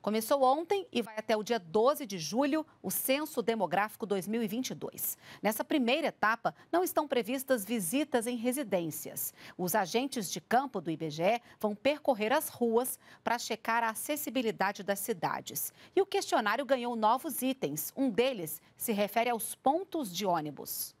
Começou ontem e vai até o dia 12 de julho o Censo Demográfico 2022. Nessa primeira etapa, não estão previstas visitas em residências. Os agentes de campo do IBGE vão percorrer as ruas para checar a acessibilidade das cidades. E o questionário ganhou novos itens. Um deles se refere aos pontos de ônibus.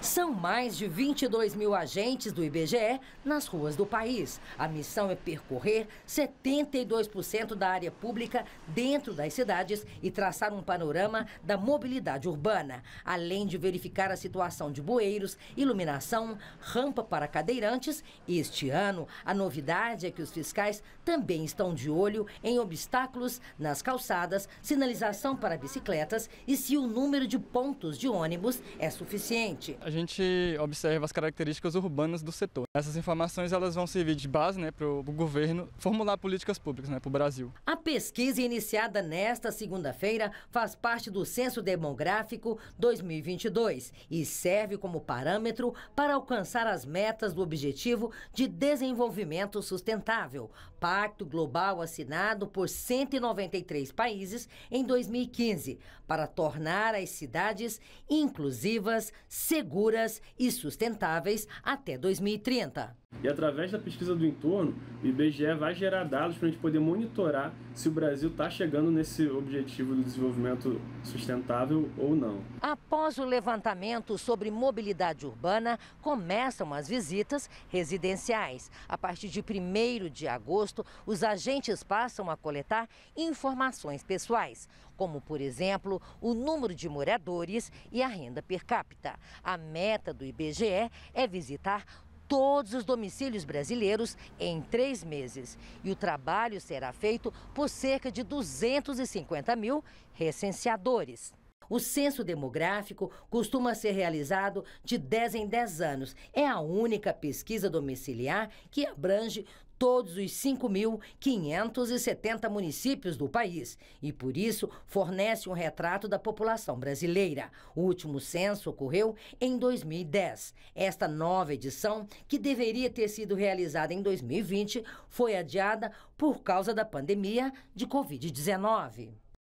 São mais de 22 mil agentes do IBGE nas ruas do país. A missão é percorrer 72% da área pública dentro das cidades e traçar um panorama da mobilidade urbana, além de verificar a situação de bueiros, iluminação, rampa para cadeirantes. E este ano, a novidade é que os fiscais também estão de olho em obstáculos nas calçadas, sinalização para bicicletas e se o número de pontos de ônibus é suficiente a gente observa as características urbanas do setor. Essas informações elas vão servir de base né, para o governo formular políticas públicas né, para o Brasil. A pesquisa iniciada nesta segunda-feira faz parte do Censo Demográfico 2022 e serve como parâmetro para alcançar as metas do Objetivo de Desenvolvimento Sustentável, pacto global assinado por 193 países em 2015, para tornar as cidades inclusivas, seguras seguras e sustentáveis até 2030. E através da pesquisa do entorno, o IBGE vai gerar dados para a gente poder monitorar se o Brasil está chegando nesse objetivo do desenvolvimento sustentável ou não. Após o levantamento sobre mobilidade urbana, começam as visitas residenciais. A partir de 1 de agosto, os agentes passam a coletar informações pessoais, como, por exemplo, o número de moradores e a renda per capita. A meta do IBGE é visitar todos os domicílios brasileiros em três meses. E o trabalho será feito por cerca de 250 mil recenseadores. O censo demográfico costuma ser realizado de 10 em 10 anos. É a única pesquisa domiciliar que abrange todos os 5.570 municípios do país e, por isso, fornece um retrato da população brasileira. O último censo ocorreu em 2010. Esta nova edição, que deveria ter sido realizada em 2020, foi adiada por causa da pandemia de Covid-19.